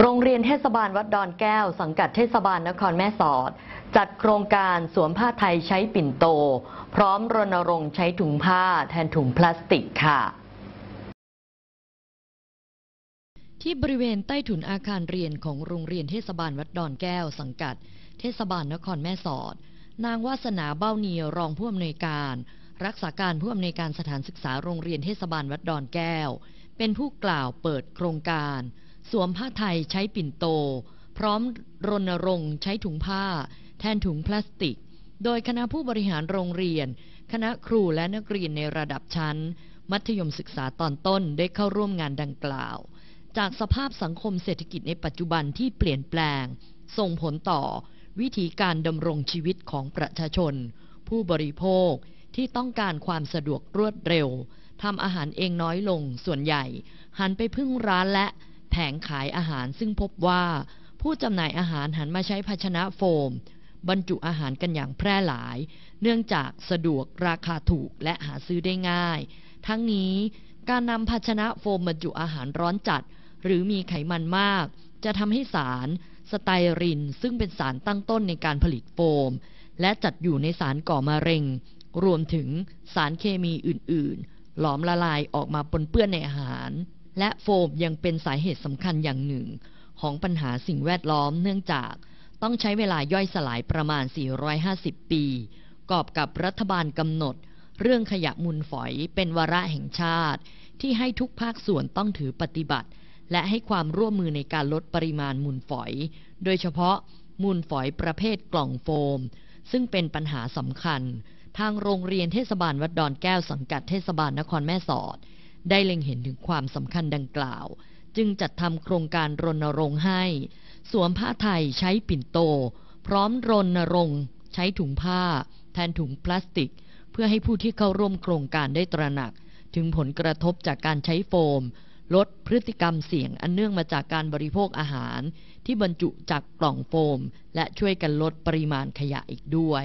โรงเรียนเทศบาลวัดดอนแก้วสังกัดเทศบาลนครแม่สอด จัดโครงการสวมผ้าไทยใช้ปิ่นโต พร้อมรณรงค์ใช้ถุงผ้า แทนถุงพลาสติกค่ะ ที่บริเวณใต้ถุนอาคารเรียนของโรงเรียนเทศบาลวัดดอนแก้วสังกัด เทศบาลนครแม่สอด นางวาสนาเบ้าเนียรองผู้อำนวยการ รักษาการผู้อำนวยการสถานศึกษาโรงเรียนเทศบาลวัดดอนแก้ว เป็นผู้กล่าวเปิดโครงการสวมผ้าไทยใช้ปิ่นโต พร้อมรณรงค์ใช้ถุงผ้าแทนถุงพลาสติก โดยคณะผู้บริหารโรงเรียน คณะครูและนักเรียนในระดับชั้น มัธยมศึกษาตอนต้นได้เข้าร่วมงานดังกล่าว จากสภาพสังคมเศรษฐกิจในปัจจุบันที่เปลี่ยนแปลง ส่งผลต่อวิธีการดำรงชีวิตของประชาชน ผู้บริโภคที่ต้องการความสะดวกรวดเร็วทำอาหารเองน้อยลง ส่วนใหญ่ หันไปพึ่งร้านและแผงขายอาหารซึ่งพบว่าผู้จำหน่ายอาหารหันมาใช้ภาชนะโฟม บรรจุอาหารกันอย่างแพร่หลาย เนื่องจากสะดวกราคาถูกและหาซื้อได้ง่าย ทั้งนี้การนำภาชนะโฟมบรรจุอาหารร้อนจัด หรือมีไขมันมาก จะทำให้สาร สไตรินซึ่งเป็นสารตั้งต้นในการผลิตโฟม และจัดอยู่ในสารก่อมะเร็ง รวมถึงสารเคมีอื่นๆหลอมละลายออกมาปนเปื้อนในอาหารและโฟมยังเป็นสาเหตุสำคัญอย่างหนึ่ง ของปัญหาสิ่งแวดล้อมเนื่องจากต้องใช้เวลาย่อยสลายประมาณ 450 ปี กอบกับรัฐบาลกำหนด เรื่องขยะมูลฝอยเป็นวาระแห่งชาติ ที่ให้ทุกภาคส่วนต้องถือปฏิบัติ และให้ความร่วมมือในการลดปริมาณมูลฝอย โดยเฉพาะมูลฝอยประเภทกล่องโฟม ซึ่งเป็นปัญหาสำคัญ ทางโรงเรียนเทศบาลวัดดอนแก้วสังกัดเทศบาลนครแม่สอดได้เล็งเห็นถึงความสำคัญดังกล่าว จึงจัดทำโครงการรณรงค์ให้ สวมผ้าไทยใช้ปิ่นโต พร้อมรณรงค์ ใช้ถุงผ้า แทนถุงพลาสติก เพื่อให้ผู้ที่เข้าร่วมโครงการได้ตระหนัก ถึงผลกระทบจากการใช้โฟม ลดพฤติกรรมเสี่ยงอันเนื่องมาจากการบริโภคอาหาร ที่บรรจุจากกล่องโฟมและช่วยกันลดปริมาณขยะอีกด้วย